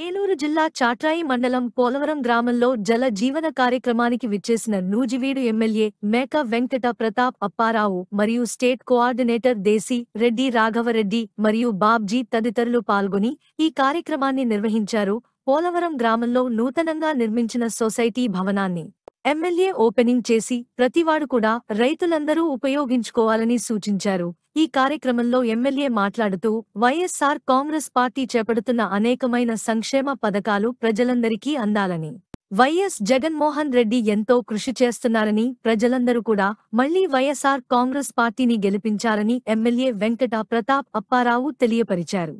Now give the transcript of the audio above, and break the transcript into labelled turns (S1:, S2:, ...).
S1: ఏలూరు జిల్లా చాట్రాయి మండలం పోలవరం గ్రామంలో జల జీవన కార్యక్రమానికి విచ్చేసిన నూజివీడు ఎమ్మెల్యే మేక వెంకట ప్రతాప్ అప్పారావు మరియు స్టేట్ కోఆర్డినేటర్ దేశీ రెడ్డి రాఘవరెడ్డి మరియు బాబ్జీ తదితరులు పాల్గొని ఈ కార్యక్రమాన్ని నిర్వహించారు పోలవరం గ్రామంలో నూతనంగా నిర్మించిన సొసైటీ భవనాన్ని ఎమ్మెల్యే ఓపెనింగ్ చేసి ప్రతివాడు కూడా రైతులందరూ ఉపయోగించుకోవాలని సూచించారు ఈ కార్యక్రమంలో ఎమ్మెల్యే మాట్లాడుతూ వైఎస్సార్ కాంగ్రెస్ పార్టీ చేపడుతున్న అనేకమైన సంక్షేమ పథకాలు ప్రజలందరికీ అందాలని వైఎస్ జగన్మోహన్ రెడ్డి ఎంతో కృషి చేస్తున్నారని ప్రజలందరూ కూడా మళ్లీ వైఎస్సార్ కాంగ్రెస్ పార్టీని గెలిపించాలని ఎమ్మెల్యే వెంకట ప్రతాప్ అప్పారావు తెలియపరిచారు